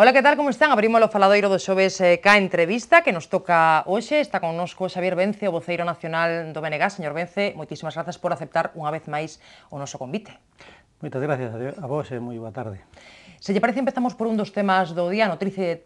Ola, que tal, como están? Abrimos o faladoiro do xoves eh, ca entrevista que nos toca hoxe. Está connosco Xavier Vence, o voceiro nacional do BNG. Señor Vence, moitísimas grazas por aceptar unha vez máis o noso convite. Moitas gracias a vos e moi boa tarde. Se lle parece, empezamos por un dos temas do día, noticia,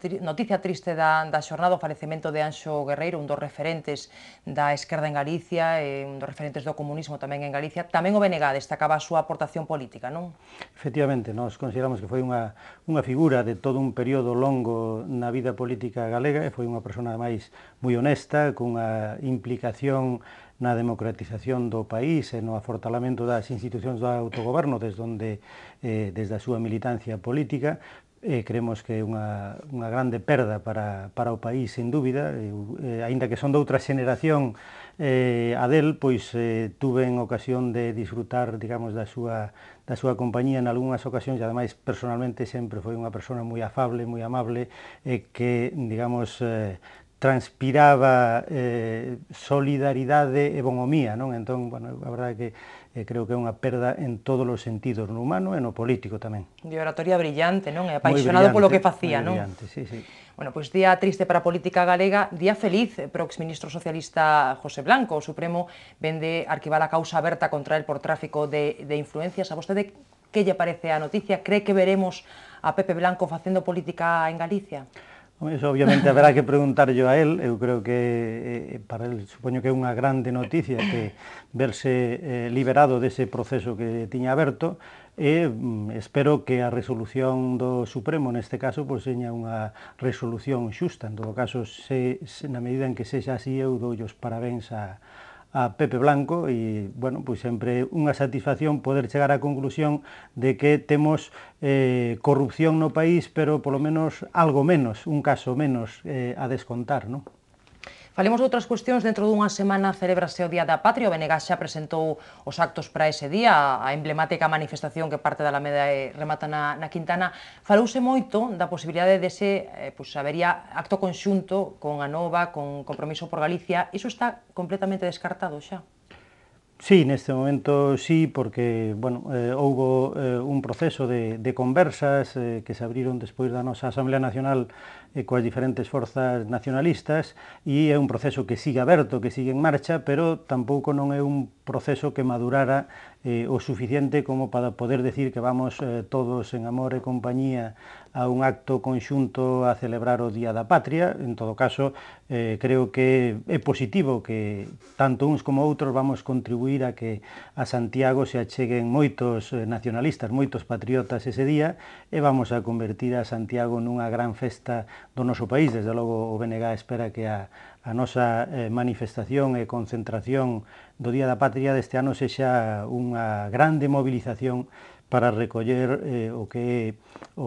triste da, da xornada, o falecemento de Anxo Guerreiro, un dos referentes da esquerda en Galicia, e un dos referentes do comunismo tamén en Galicia. Tamén o BNG destacaba a súa aportación política, non? Efectivamente, nós consideramos que foi unha, unha figura de todo un período longo na vida política galega e foi unha persona máis moi honesta, cunha implicación na democratización do país e no afortalamento das institucións do autogoberno desde onde eh, desde a súa militancia política, eh, creemos que é unha, unha grande perda para, para o país, sen dúbida, eh, eh, aínda que son de outra xeneración eh, pues tuve en ocasión de disfrutar, digamos, de su compañía en algunas ocasiones, y e, además personalmente siempre fue una persona muy afable, muy amable e que, digamos, eh, transpiraba solidaridad eh, solidaridade e bonhomía, non? Entón, bueno, a que creo que es una perda en todos los sentidos, no humano e no político también. De oratoria brillante, non? E apaixonado polo que hacía. Bueno, pues día triste para a política galega, día feliz eh, para o exministro socialista José Blanco. O Supremo vende arquivar a causa aberta contra el por tráfico de, de influencias. A vostede que lle parece a noticia? Cree que veremos a Pepe Blanco facendo política en Galicia? Eso obviamente habrá que preguntar yo a él, eu creo que eh, para él supoño que é unha grande noticia que verse eh, liberado dese proceso que tiña aberto, e mm, espero que a resolución do Supremo neste caso pois seña unha resolución xusta, en todo caso se, se na medida en que sexa así eu doulle os parabéns a a Pepe Blanco e, bueno, pois sempre unha satisfacción poder chegar á conclusión de que temos eh, corrupción no país, pero polo menos algo menos, un caso menos eh, a descontar, non? Falemos de outras cuestións, dentro dunha semana celebrase o Día da Patria, o Benegas xa presentou os actos para ese día, a emblemática manifestación que parte da Alameda e remata na, na Quintana, falouse moito da posibilidade de eh, pois, habería acto conxunto con a Nova, con Compromiso por Galicia, iso está completamente descartado xa. Sí, neste momento sí, porque bueno, eh, houbo eh, un proceso de, de conversas eh, que se abriron despois da nosa Asamblea Nacional eh, coas diferentes forzas nacionalistas e é un proceso que sigue aberto, que sigue en marcha, pero tampouco non é un proceso que madurara eh, o suficiente como para poder decir que vamos eh, todos en amor e compañía a un acto conxunto a celebrar o Día da Patria. En todo caso, eh, creo que é positivo que tanto uns como outros vamos contribuir a que a Santiago se acheguen moitos eh, nacionalistas, moitos patriotas ese día e vamos a convertir a Santiago nunha gran festa do noso país. Desde logo, o BNG espera que a, a nosa eh, manifestación e concentración do Día da Patria deste ano sexa unha grande mobilización para recoller eh, o que é o,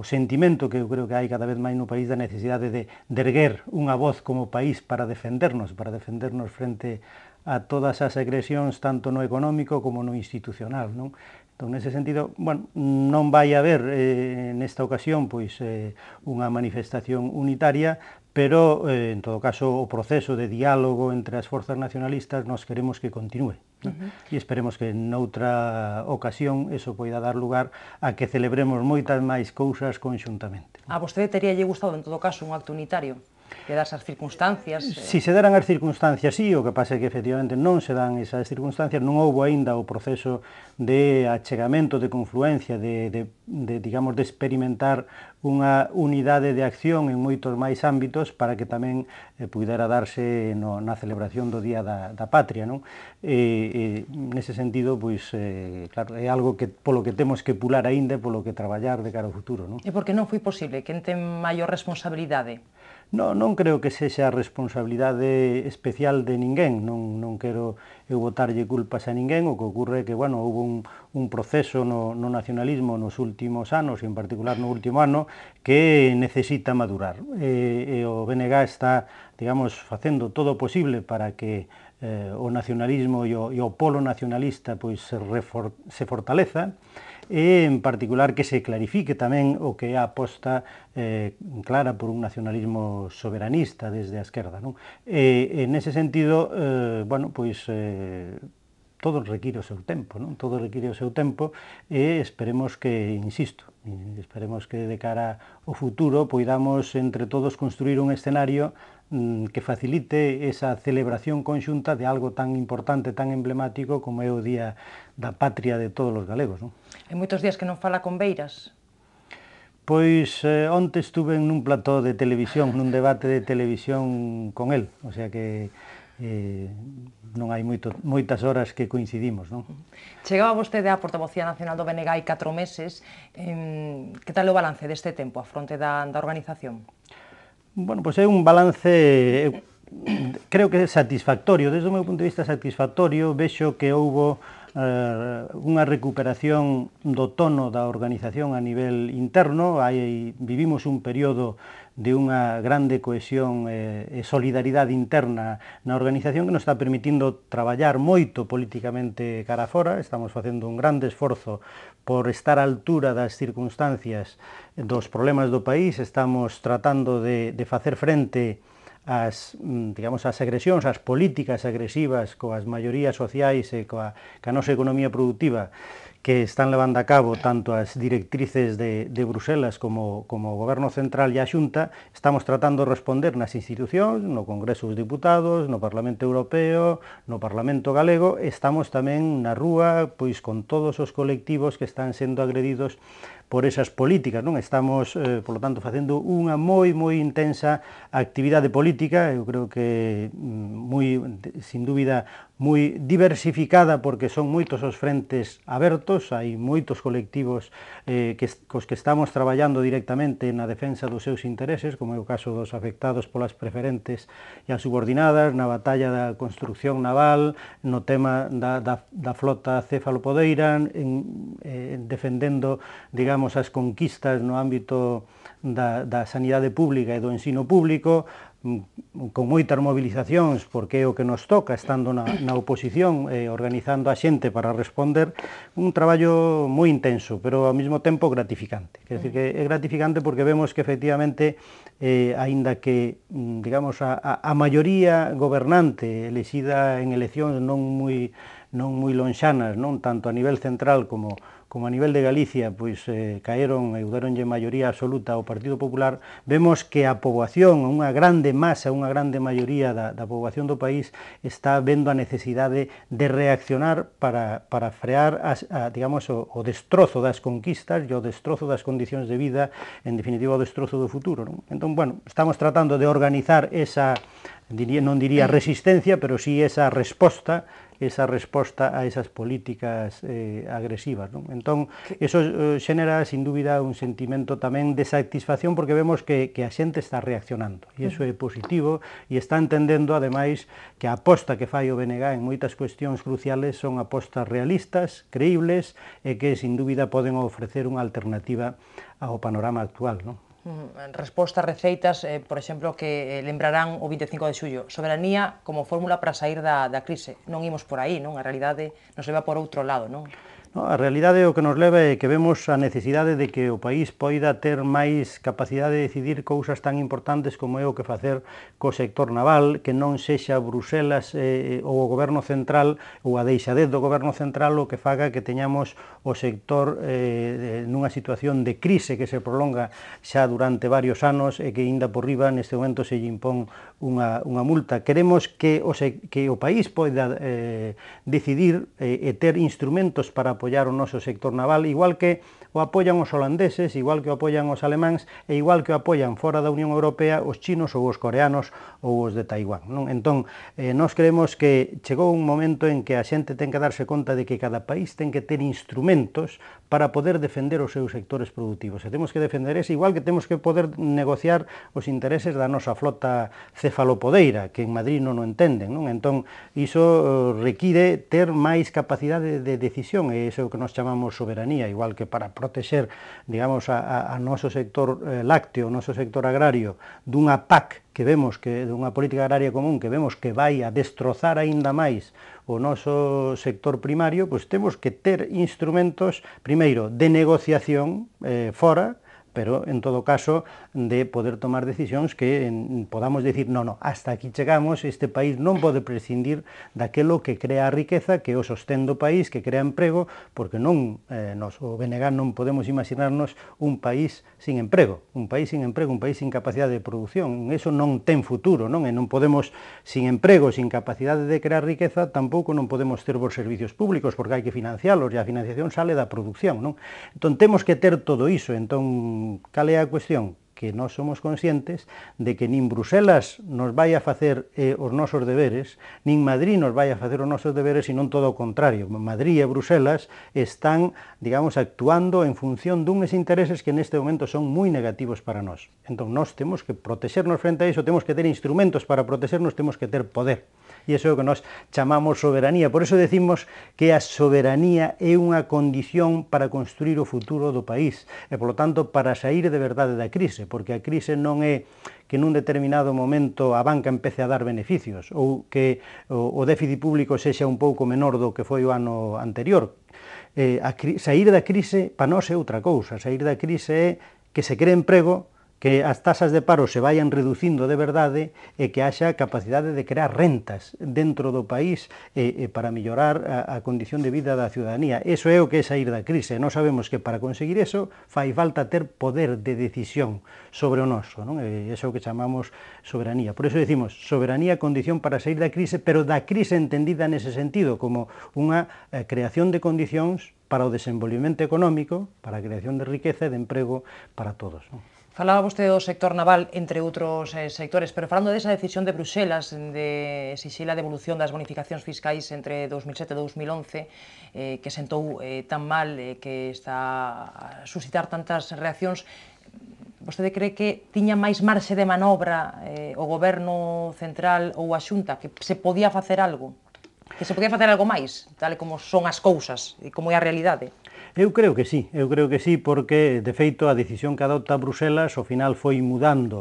o, o sentimento que eu creo que hai cada vez máis no país da necesidade de, de erguer unha voz como país para defendernos, para defendernos frente a todas as agresións tanto no económico como no institucional, non? Entón, nese sentido, bueno, non vai haber eh, nesta ocasión pois eh, unha manifestación unitaria, pero, eh, en todo caso, o proceso de diálogo entre as forzas nacionalistas nos queremos que continúe. ¿no? Uh -huh. E esperemos que noutra ocasión eso poida dar lugar a que celebremos moitas máis cousas conxuntamente. A vostede lle gustado, en todo caso, un acto unitario? que das as circunstancias. Eh... Si se deran as circunstancias, sí, o que pasa é que efectivamente non se dan esas circunstancias, non houbo aínda o proceso de achegamento, de confluencia, de, de, de digamos, de experimentar unha unidade de acción en moitos máis ámbitos para que tamén eh, pudera darse no, na celebración do Día da, da Patria. Non? E, e, nese sentido, pois, eh, claro, é algo que, polo que temos que pular aínda, polo que traballar de cara ao futuro. Non? E porque non foi posible? Quen ten maior responsabilidade? No, non creo que sexa a responsabilidade especial de ninguén, non, non quero eu botarlle culpas a ninguén, o que ocurre é que, bueno, houve un, un proceso no, no nacionalismo nos últimos anos, en particular no último ano, que necesita madurar. E, e o BNG está, digamos, facendo todo o posible para que eh, o nacionalismo e o, e o polo nacionalista pois, se, refor, se fortaleza, e, en particular, que se clarifique tamén o que é a aposta eh, clara por un nacionalismo soberanista desde a esquerda. Non? E, en ese sentido, eh, bueno, pois... Eh, todo require o seu tempo, non? Todo require o seu tempo e esperemos que, insisto, esperemos que de cara ao futuro poidamos entre todos construir un escenario Mm, que facilite esa celebración conxunta de algo tan importante, tan emblemático como é o Día da Patria de todos os galegos. Non? Hai moitos días que non fala con Beiras. Pois eh, onte estuve nun plató de televisión, nun debate de televisión con el, o sea que eh, non hai moito, moitas horas que coincidimos, non? Chegaba vostede á Portavocía Nacional do BNG hai catro meses, eh, que tal o balance deste tempo a fronte da, da organización? Bueno, pois pues é un balance creo que é satisfactorio, desde o meu punto de vista satisfactorio, vexo que houbo eh, unha recuperación do tono da organización a nivel interno, hai, vivimos un período de unha grande cohesión eh, e solidaridade interna na organización que nos está permitindo traballar moito políticamente cara fora, estamos facendo un grande esforzo por estar á altura das circunstancias dos problemas do país, estamos tratando de, de facer frente as, mm, digamos, as agresións, as políticas agresivas coas maiorías sociais e coa, coa nosa economía productiva que están levando a cabo tanto as directrices de, de Bruselas como, como o Goberno Central e a Xunta, estamos tratando de responder nas institucións, no Congreso dos Diputados, no Parlamento Europeo, no Parlamento Galego, estamos tamén na rúa, pois con todos os colectivos que están sendo agredidos por esas políticas, non? Estamos, eh, polo tanto, facendo unha moi moi intensa actividade política, eu creo que mm, moi sin dúbida moi diversificada porque son moitos os frentes abertos, hai moitos colectivos eh, que, cos que estamos traballando directamente na defensa dos seus intereses, como é o caso dos afectados polas preferentes e as subordinadas, na batalla da construcción naval, no tema da, da, da flota cefalopodeira, en, eh, defendendo, digamos, as conquistas no ámbito da, da sanidade pública e do ensino público, Mm, mm, con moitas movilizacións, porque é o que nos toca, estando na, na oposición, eh, organizando a xente para responder, un traballo moi intenso, pero ao mesmo tempo gratificante. Quer dizer, que é gratificante porque vemos que efectivamente, eh, aínda que, mm, digamos, a, a maioría gobernante elexida en eleccións non moi non moi lonxanas, non tanto a nivel central como como a nivel de Galicia pois eh, caeron e udaronlle maioría absoluta ao Partido Popular, vemos que a poboación, unha grande masa, unha grande maioría da, da poboación do país está vendo a necesidade de reaccionar para, para frear as, a, digamos, o, o destrozo das conquistas e o destrozo das condicións de vida, en definitiva o destrozo do futuro. Non? Entón, bueno, estamos tratando de organizar esa, diría, non diría resistencia, pero sí esa resposta esa resposta a esas políticas eh, agresivas. Non? Entón, eso eh, xenera, sin dúbida, un sentimento tamén de satisfacción porque vemos que, que a xente está reaccionando e iso é positivo e está entendendo, ademais, que a aposta que fai o BNG en moitas cuestións cruciales son apostas realistas, creíbles e que, sin dúbida, poden ofrecer unha alternativa ao panorama actual. Non? Mm, respostas, receitas, eh, por exemplo, que eh, lembrarán o 25 de xullo. Soberanía como fórmula para sair da, da crise. Non imos por aí, non? A realidade nos leva por outro lado, non? No, a realidade o que nos leva é que vemos a necesidade de que o país poida ter máis capacidade de decidir cousas tan importantes como é o que facer co sector naval, que non sexa Bruselas eh, eh, ou o goberno central ou a deixadez do goberno central o que faga que teñamos o sector eh, eh nunha situación de crise que se prolonga xa durante varios anos e que inda por riba neste momento se impón unha, unha multa. Queremos que o, se, que o país poida eh, decidir eh, e ter instrumentos para apoiar o noso sector naval, igual que o apoian os holandeses, igual que o apoian os alemáns e igual que o apoian fora da Unión Europea os chinos ou os coreanos ou os de Taiwán. Non? Entón, eh, nós creemos que chegou un momento en que a xente ten que darse conta de que cada país ten que ter instrumentos para poder defender os seus sectores productivos. E temos que defender ese, igual que temos que poder negociar os intereses da nosa flota cefalopodeira, que en Madrid non o entenden. Non? Entón, iso eh, require ter máis capacidade de decisión e que é o que nós chamamos soberanía, igual que para protexer, digamos, a, a, a noso sector eh, lácteo, o noso sector agrario, dunha PAC que vemos que dunha política agraria común que vemos que vai a destrozar aínda máis o noso sector primario, pois temos que ter instrumentos, primeiro, de negociación eh, fora, pero en todo caso de poder tomar decisións que podamos decir, non, non, hasta aquí chegamos, este país non pode prescindir daquelo que crea a riqueza, que o sostén do país, que crea emprego, porque non eh, nos, o BNG non podemos imaginarnos un país sin emprego, un país sin emprego, un país sin capacidade de produción, eso non ten futuro, non? E non podemos sin emprego, sin capacidade de crear riqueza, tampouco non podemos ter bons servicios públicos, porque hai que financiálos, e a financiación sale da producción, non? Entón, temos que ter todo iso, entón, cal é a cuestión? que nós somos conscientes de que nin Bruselas nos vai a facer eh, os nosos deberes, nin Madrid nos vai a facer os nosos deberes, senón todo o contrario. Madrid e Bruselas están, digamos, actuando en función dunhas intereses que neste momento son moi negativos para nós. Entón, nós temos que protexernos frente a iso, temos que ter instrumentos para protexernos, temos que ter poder e iso é o que nós chamamos soberanía. Por iso decimos que a soberanía é unha condición para construir o futuro do país e, polo tanto, para sair de verdade da crise, porque a crise non é que nun determinado momento a banca empece a dar beneficios ou que o, déficit público sexa un pouco menor do que foi o ano anterior. Eh, a, sair da crise para nós é outra cousa, sair da crise é que se cree emprego, que as tasas de paro se vayan reducindo de verdade e que haxa capacidade de crear rentas dentro do país e, eh, e eh, para mellorar a, a condición de vida da ciudadanía. Eso é o que é sair da crise. Non sabemos que para conseguir eso fai falta ter poder de decisión sobre o noso. Non? E eso é o que chamamos soberanía. Por eso decimos soberanía condición para sair da crise, pero da crise entendida nese sentido, como unha eh, creación de condicións para o desenvolvimento económico, para a creación de riqueza e de emprego para todos. Non? Falaba vostede do sector naval, entre outros eh, sectores, pero falando desa decisión de Bruselas de exixir a devolución das bonificacións fiscais entre 2007 e 2011, eh, que sentou eh, tan mal eh, que está a suscitar tantas reaccións, vostede cree que tiña máis marxe de manobra eh, o goberno central ou a xunta, que se podía facer algo? Que se podía facer algo máis, tal como son as cousas e como é a realidade? Eu creo que sí, eu creo que sí porque de feito a decisión que adopta Bruselas ao final foi mudando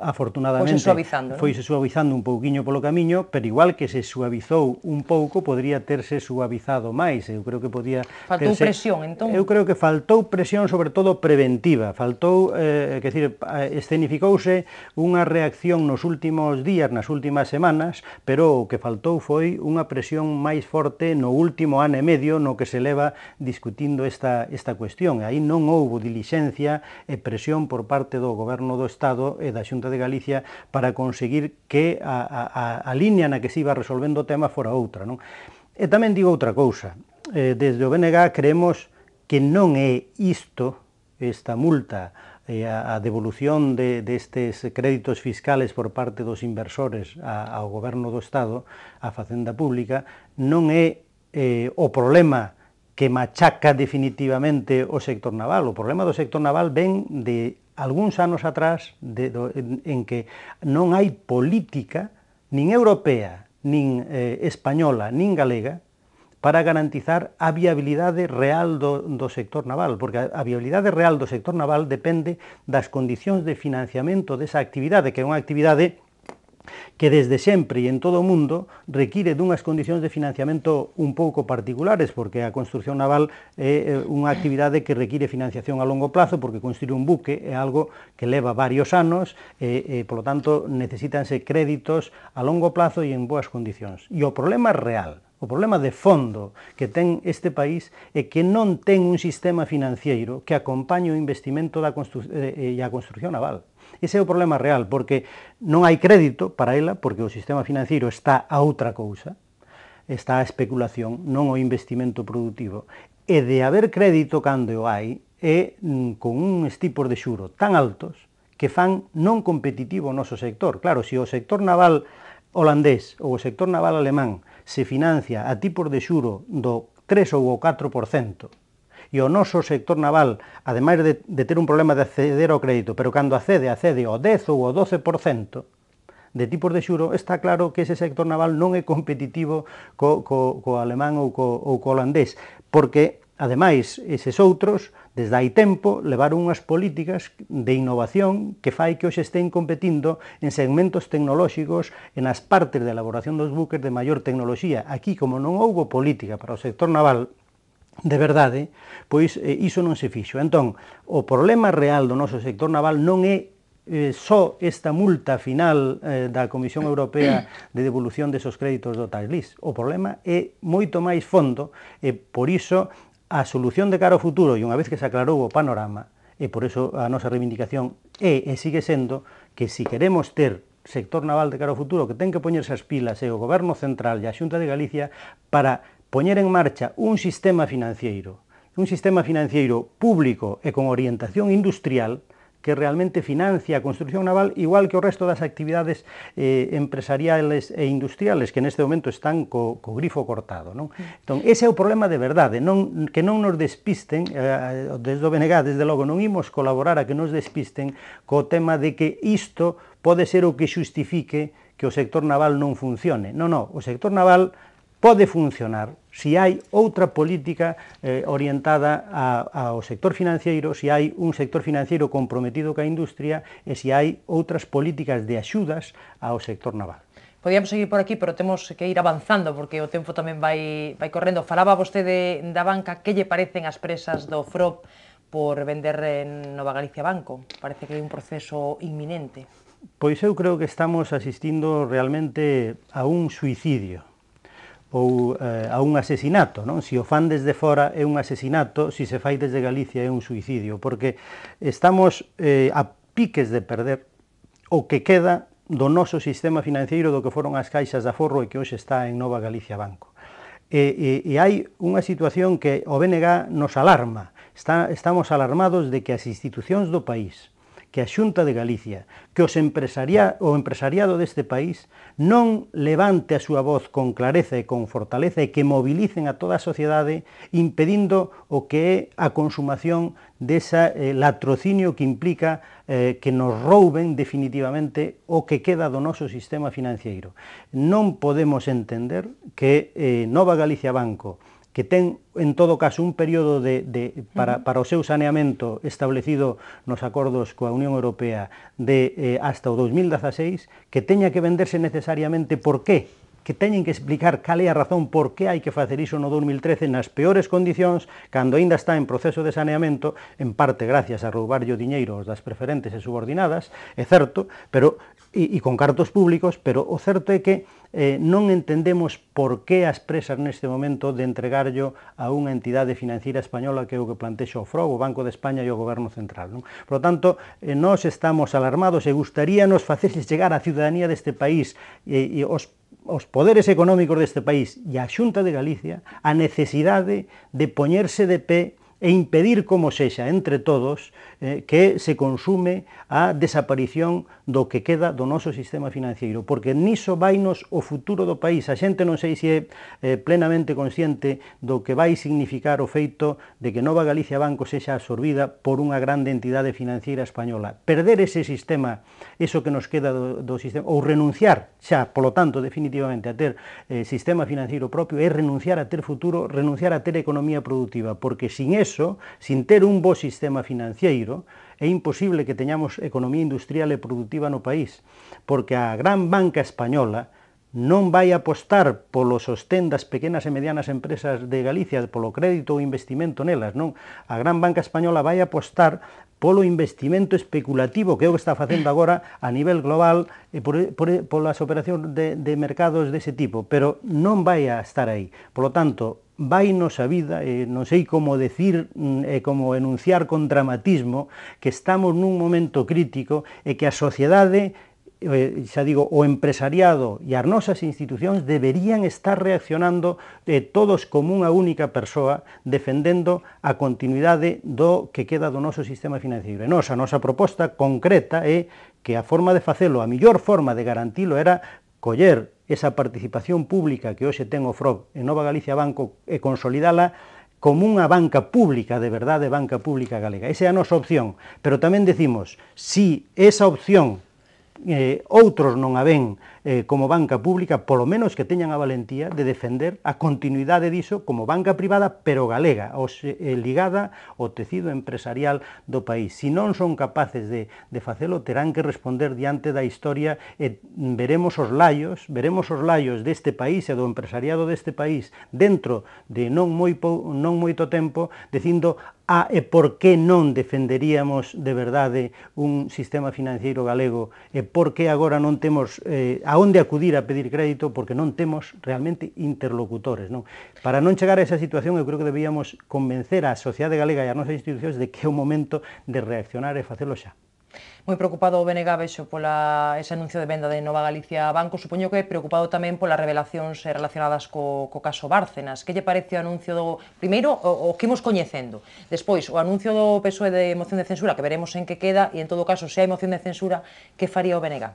afortunadamente suavizando, foi -se suavizando un pouquiño polo camiño, pero igual que se suavizou un pouco, podría terse suavizado máis, eu creo que podía Faltou terse... presión, entón? Eu creo que faltou presión, sobre todo preventiva, faltou, eh, que decir, escenificouse unha reacción nos últimos días, nas últimas semanas, pero o que faltou foi unha presión máis forte no último ano e medio no que se leva discutindo esta, esta cuestión. Aí non houbo dilixencia e presión por parte do goberno do Estado e da Xunta de Galicia para conseguir que a, a, a línea na que se iba resolvendo o tema fora outra. Non? E tamén digo outra cousa, eh, desde o BNG creemos que non é isto, esta multa, eh, a, devolución de, destes créditos fiscales por parte dos inversores ao goberno do Estado, a Facenda Pública, non é eh, o problema que machaca definitivamente o sector naval. O problema do sector naval ven de algúns anos atrás de, do, en, en que non hai política nin europea, nin eh, española, nin galega para garantizar a viabilidade real do, do sector naval, porque a, a viabilidade real do sector naval depende das condicións de financiamento desa actividade, que é unha actividade que desde sempre e en todo o mundo require dunhas condicións de financiamento un pouco particulares, porque a construcción naval é unha actividade que require financiación a longo plazo, porque construir un buque é algo que leva varios anos, e, e polo tanto, necesitanse créditos a longo plazo e en boas condicións. E o problema real, O problema de fondo que ten este país é que non ten un sistema financiero que acompañe o investimento da constru eh, e a construcción naval. Ese é o problema real, porque non hai crédito para ela, porque o sistema financeiro está a outra cousa, está a especulación, non o investimento productivo. E de haber crédito cando o hai, é mm, con un tipos de xuro tan altos que fan non competitivo o noso sector. Claro, se o sector naval holandés ou o sector naval alemán se financia a tipos de xuro do 3 ou o 4% E o noso sector naval, ademais de, de ter un problema de acceder ao crédito, pero cando accede, accede o 10 ou o 12%, de tipos de xuro, está claro que ese sector naval non é competitivo co, co, co alemán ou co, ou co holandés, porque, ademais, eses outros, desde hai tempo, levaron unhas políticas de innovación que fai que hoxe estén competindo en segmentos tecnolóxicos en as partes de elaboración dos buques de maior tecnoloxía. Aquí, como non houbo política para o sector naval, de verdade, pois eh, iso non se fixo. Entón, o problema real do noso sector naval non é eh, só esta multa final eh, da Comisión Europea de devolución desos créditos do Tailis. O problema é moito máis fondo e por iso a solución de cara ao futuro, e unha vez que se aclarou o panorama, e por iso a nosa reivindicación é e sigue sendo que si queremos ter sector naval de cara ao futuro que ten que poñerse as pilas e o Goberno Central e a Xunta de Galicia para poñer en marcha un sistema financiero, un sistema financiero público e con orientación industrial que realmente financia a construcción naval igual que o resto das actividades eh, empresariales e industriales que neste momento están co, co grifo cortado. Non? Entón, ese é o problema de verdade, non, que non nos despisten, eh, desde o BNG, desde logo, non imos colaborar a que nos despisten co tema de que isto pode ser o que xustifique que o sector naval non funcione. Non, non, o sector naval pode funcionar si hai outra política eh, orientada a, ao sector financeiro, si hai un sector financeiro comprometido ca industria e si hai outras políticas de axudas ao sector naval. Podíamos seguir por aquí, pero temos que ir avanzando porque o tempo tamén vai, vai correndo. Falaba vostede da banca, que lle parecen as presas do FROP por vender en Nova Galicia Banco? Parece que hai un proceso inminente. Pois eu creo que estamos asistindo realmente a un suicidio ou eh, a un asesinato, non? Se si o fan desde fora é un asesinato, se si se fai desde Galicia é un suicidio, porque estamos eh, a piques de perder o que queda do noso sistema financeiro do que foron as caixas de aforro e que hoxe está en Nova Galicia Banco. E, e, e hai unha situación que o BNG nos alarma, está, estamos alarmados de que as institucións do país, que a Xunta de Galicia, que os empresaria, o empresariado deste país non levante a súa voz con clareza e con fortaleza e que mobilicen a toda a sociedade impedindo o que é a consumación desa eh, latrocinio que implica eh, que nos rouben definitivamente o que queda do noso sistema financiero. Non podemos entender que eh, Nova Galicia Banco, que ten en todo caso un período de, de, para, para o seu saneamento establecido nos acordos coa Unión Europea de eh, hasta o 2016, que teña que venderse necesariamente por qué que teñen que explicar cal é a razón por que hai que facer iso no 2013 nas peores condicións, cando aínda está en proceso de saneamento, en parte gracias a roubarlle o diñeiro das preferentes e subordinadas, é certo, pero e, e con cartos públicos, pero o certo é que eh, non entendemos por que as presas neste momento de entregarlo a unha entidade financeira española que é o que plantexa o FROG, o Banco de España e o Goberno Central. Non? Por lo tanto, eh, nós estamos alarmados e gustaríanos facerse chegar á ciudadanía deste país e, e os os poderes económicos deste país e a Xunta de Galicia a necesidade de poñerse de pé e impedir como sexa entre todos eh, que se consume a desaparición do que queda do noso sistema financiero, porque niso vainos o futuro do país. A xente non sei se é eh, plenamente consciente do que vai significar o feito de que Nova Galicia Banco sexa absorbida por unha grande entidade financiera española. Perder ese sistema, eso que nos queda do, do sistema, ou renunciar xa, polo tanto, definitivamente a ter eh, sistema financiero propio, é renunciar a ter futuro, renunciar a ter economía productiva, porque sin eso eso, sin ter un bo sistema financiero, é imposible que teñamos economía industrial e productiva no país, porque a gran banca española non vai apostar polo sostén das pequenas e medianas empresas de Galicia, polo crédito ou investimento nelas, non? A gran banca española vai apostar polo investimento especulativo que é o que está facendo agora a nivel global e por, por, as operacións de, de mercados dese tipo, pero non vai a estar aí. Por lo tanto, vai nos a vida, e non sei como decir mm, e como enunciar con dramatismo que estamos nun momento crítico e que a sociedade eh, xa digo, o empresariado e as nosas institucións deberían estar reaccionando eh, todos como unha única persoa defendendo a continuidade do que queda do noso sistema financeiro. E nos, a nosa proposta concreta é que a forma de facelo, a millor forma de garantilo era coller esa participación pública que hoxe ten o FROB en Nova Galicia Banco e consolidala como unha banca pública, de verdade, banca pública galega. Esa é a nosa opción, pero tamén decimos, si esa opción eh, outros non a ven eh, como banca pública, polo menos que teñan a valentía de defender a continuidade diso como banca privada, pero galega, os, eh, ligada ao tecido empresarial do país. Si non son capaces de, de facelo, terán que responder diante da historia e veremos os laios, veremos os laios deste país e do empresariado deste país dentro de non, moi, pou, non moito tempo dicindo a ah, e por que non defenderíamos de verdade un sistema financeiro galego e por que agora non temos eh, a onde acudir a pedir crédito porque non temos realmente interlocutores. Non? Para non chegar a esa situación, eu creo que debíamos convencer a sociedade galega e as nosas institucións de que é o momento de reaccionar e facelo xa. Moi preocupado o BNG Bexo pola ese anuncio de venda de Nova Galicia a Banco, supoño que preocupado tamén polas revelacións relacionadas co, co caso Bárcenas. Que lle parece o anuncio do... Primeiro, o, o que imos coñecendo. Despois, o anuncio do PSOE de moción de censura, que veremos en que queda, e en todo caso, se hai moción de censura, que faría o BNG?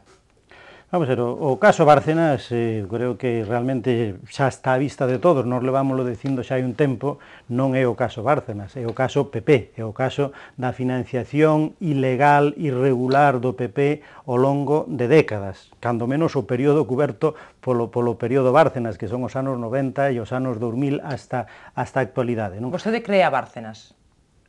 Vamos ver, o, o caso Bárcenas eh, creo que realmente xa está a vista de todos, nos levámoslo dicindo xa hai un tempo, non é o caso Bárcenas, é o caso PP, é o caso da financiación ilegal, irregular do PP ao longo de décadas, cando menos o período coberto polo, polo período Bárcenas, que son os anos 90 e os anos 2000 hasta, hasta a actualidade. Non? Vostede crea Bárcenas?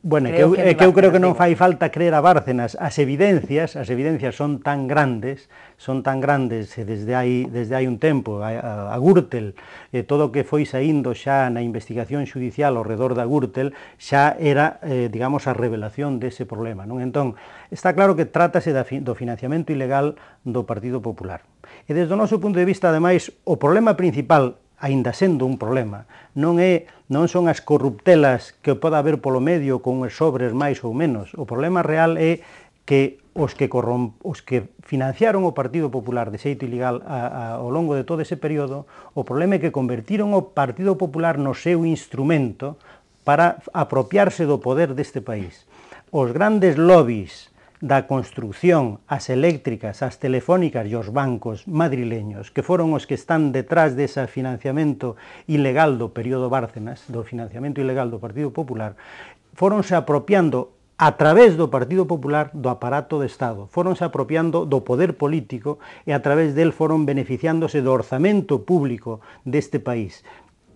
Bueno, creo que, eu, que eu creo que non fai falta creer a Bárcenas. As evidencias, as evidencias son tan grandes, son tan grandes desde hai desde hai un tempo a, a Gürtel, eh, todo o que foi saindo xa na investigación judicial ao redor da Gürtel xa era, eh, digamos, a revelación dese problema, non? Entón, está claro que trátase da, do financiamento ilegal do Partido Popular. E desde o noso punto de vista, ademais, o problema principal, aínda sendo un problema, non é non son as corruptelas que poda haber polo medio con os sobres máis ou menos. O problema real é que os que, corrom, os que financiaron o Partido Popular de xeito ilegal a, a, ao longo de todo ese período, o problema é que convertiron o Partido Popular no seu instrumento para apropiarse do poder deste país. Os grandes lobbies da construción, as eléctricas, as telefónicas e os bancos madrileños, que foron os que están detrás dese financiamento ilegal do período Bárcenas, do financiamento ilegal do Partido Popular, foronse apropiando a través do Partido Popular do aparato de Estado. Foronse apropiando do poder político e a través del foron beneficiándose do orzamento público deste país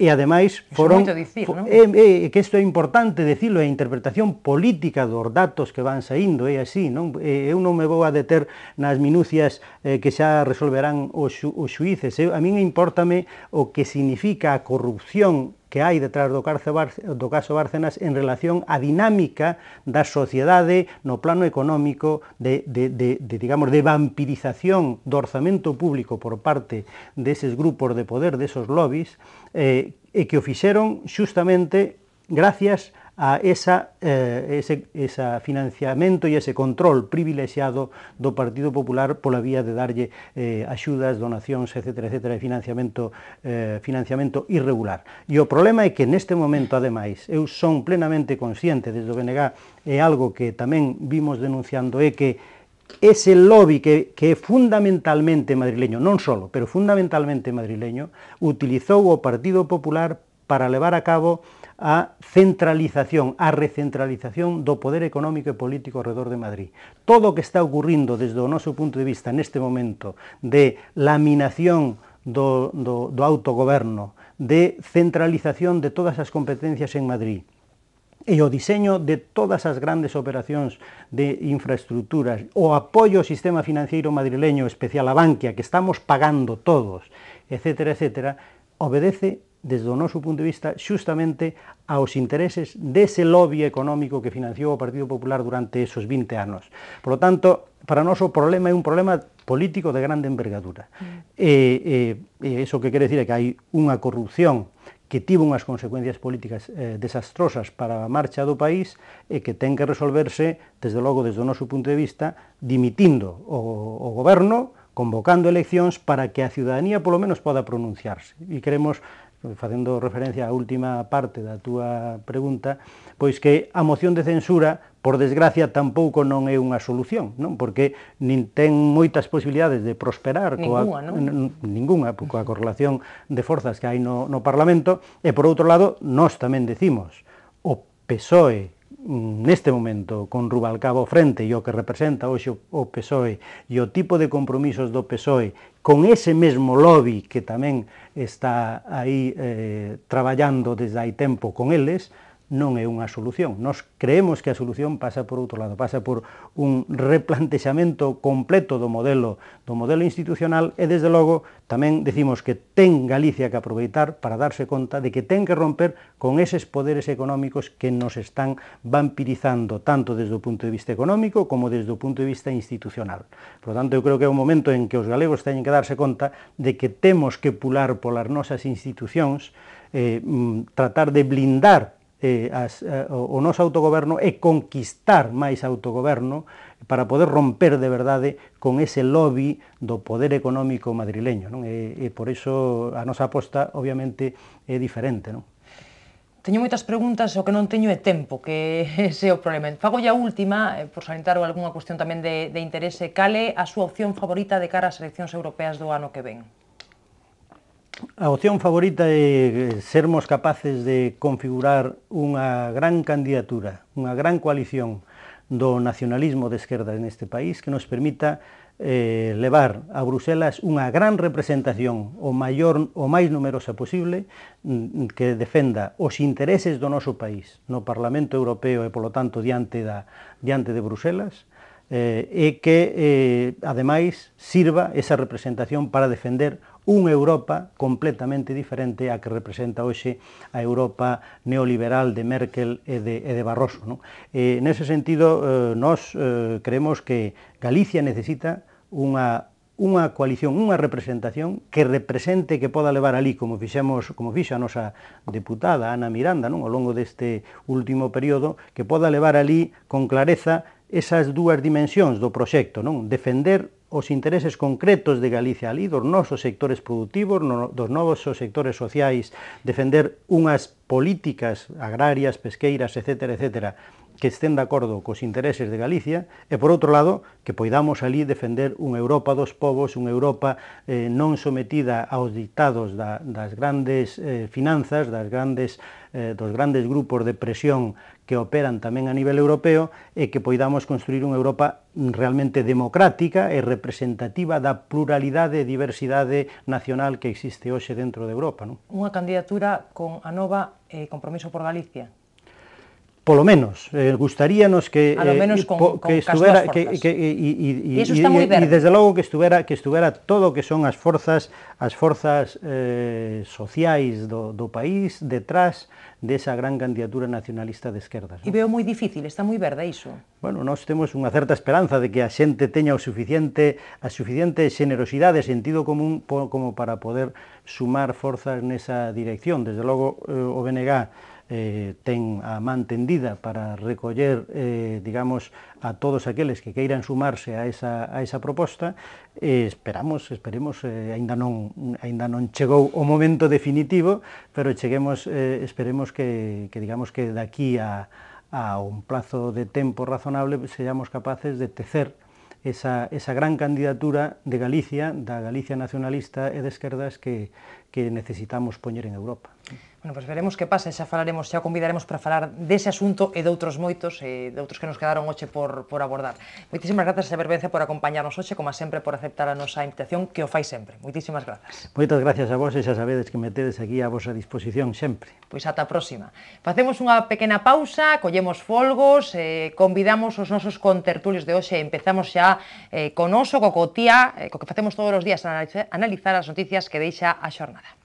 e ademais foron dicir, É, é, que isto é importante dicilo é a interpretación política dos datos que van saindo, é así, non? Eu non me vou a deter nas minucias eh, que xa resolverán os, os xuíces, eu, a min importame o que significa a corrupción que hai detrás do, carce do caso Bárcenas en relación á dinámica da sociedade no plano económico de, de, de, de digamos, de vampirización do orzamento público por parte deses grupos de poder, desos lobbies, eh, e que o fixeron xustamente gracias a esa, eh, ese, esa financiamento e ese control privilexiado do Partido Popular pola vía de darlle eh, axudas, donacións, etc., etc., e financiamento, eh, financiamento irregular. E o problema é que neste momento, ademais, eu son plenamente consciente desde o BNG, é algo que tamén vimos denunciando, é que ese lobby que, que é fundamentalmente madrileño, non só, pero fundamentalmente madrileño, utilizou o Partido Popular para levar a cabo a centralización, a recentralización do poder económico e político alrededor de Madrid. Todo o que está ocurrindo desde o noso punto de vista neste momento de laminación do, do, do autogoverno, de centralización de todas as competencias en Madrid, e o diseño de todas as grandes operacións de infraestructuras, o apoio ao sistema financiero madrileño, especial a Bankia, que estamos pagando todos, etc., etc., obedece desde o noso punto de vista, xustamente aos intereses dese lobby económico que financiou o Partido Popular durante esos 20 anos. Por lo tanto, para nós o problema é un problema político de grande envergadura. Mm. E, e, e iso que quere decir é que hai unha corrupción que tivo unhas consecuencias políticas eh, desastrosas para a marcha do país e que ten que resolverse, desde logo, desde o noso punto de vista, dimitindo o, o goberno, convocando eleccións para que a ciudadanía polo menos poda pronunciarse. E queremos facendo referencia á última parte da túa pregunta, pois que a moción de censura, por desgracia, tampouco non é unha solución, non? Porque nin ten moitas posibilidades de prosperar ninguna, coa, non? ninguna, coa correlación de forzas que hai no, no Parlamento, e por outro lado, nós tamén decimos, o PSOE neste momento con Rubalcaba ao frente e o que representa hoxe o PSOE e o tipo de compromisos do PSOE con ese mesmo lobby que tamén está aí eh, traballando desde hai tempo con eles, non é unha solución. Nos creemos que a solución pasa por outro lado, pasa por un replantexamento completo do modelo do modelo institucional e, desde logo, tamén decimos que ten Galicia que aproveitar para darse conta de que ten que romper con eses poderes económicos que nos están vampirizando tanto desde o punto de vista económico como desde o punto de vista institucional. Por tanto, eu creo que é un momento en que os galegos teñen que darse conta de que temos que pular polas nosas institucións eh, mm, tratar de blindar eh, as, eh, o, o noso autogoberno e conquistar máis autogoberno para poder romper de verdade con ese lobby do poder económico madrileño. Non? E, e por iso a nosa aposta, obviamente, é diferente. Non? Teño moitas preguntas, o que non teño é tempo, que ese é o problema. Fago a última, eh, por salientar algunha cuestión tamén de, de interese, cale a súa opción favorita de cara ás eleccións europeas do ano que ven? A opción favorita é eh, sermos capaces de configurar unha gran candidatura, unha gran coalición do nacionalismo de esquerda neste país que nos permita eh, levar a Bruselas unha gran representación o maior o máis numerosa posible mm, que defenda os intereses do noso país no Parlamento Europeo e polo tanto diante da diante de Bruselas eh, e que eh, ademais sirva esa representación para defender unha Europa completamente diferente á que representa hoxe a Europa neoliberal de Merkel e de, e de Barroso. Non? Eh, nese sentido, eh, nós eh, creemos que Galicia necesita unha unha coalición, unha representación que represente que poda levar ali, como fixemos, como fixo a nosa deputada Ana Miranda, non, ao longo deste último período, que poda levar ali con clareza esas dúas dimensións do proxecto, non? Defender os intereses concretos de Galicia ali, dos nosos sectores produtivos, no, dos novos sectores sociais, defender unhas políticas agrarias, pesqueiras, etc., etc., que estén de acordo cos intereses de Galicia e, por outro lado, que poidamos ali defender unha Europa dos povos, unha Europa eh, non sometida aos dictados da, das grandes eh, finanzas, das grandes, eh, dos grandes grupos de presión que operan tamén a nivel europeo e que poidamos construir unha Europa realmente democrática e representativa da pluralidade e diversidade nacional que existe hoxe dentro de Europa. Non? Unha candidatura con a nova eh, compromiso por Galicia, polo menos, eh, gustaríanos que a lo eh, menos con, eh, que con estuvera que, que e, e, e, e, desde logo que estuvera que estuvera todo o que son as forzas as forzas eh, sociais do, do país detrás desa gran candidatura nacionalista de esquerdas. ¿no? E veo moi difícil, está moi verde iso. Bueno, nós temos unha certa esperanza de que a xente teña o suficiente a suficiente xenerosidade, sentido común como para poder sumar forzas nesa dirección. Desde logo eh, o BNG eh, ten a man tendida para recoller, eh, digamos, a todos aqueles que queiran sumarse a esa, a esa proposta, eh, esperamos, esperemos, eh, ainda, non, ainda non chegou o momento definitivo, pero cheguemos, eh, esperemos que, que, digamos, que daqui a, a un plazo de tempo razonable seamos capaces de tecer esa, esa gran candidatura de Galicia, da Galicia nacionalista e de esquerdas que, que necesitamos poñer en Europa. Bueno, pois pues veremos que pasa, xa falaremos, xa convidaremos para falar dese asunto e de outros moitos, e de outros que nos quedaron hoxe por, por abordar. Moitísimas grazas, a Vence, por acompañarnos hoxe, como sempre, por aceptar a nosa invitación, que o fai sempre. Moitísimas grazas. Moitas gracias a vos e xa sabedes que metedes aquí a vosa disposición sempre. Pois ata a próxima. Facemos unha pequena pausa, collemos folgos, eh, convidamos os nosos contertulios de hoxe, empezamos xa eh, con oso, co cotía, eh, co que facemos todos os días, analizar as noticias que deixa a xornada.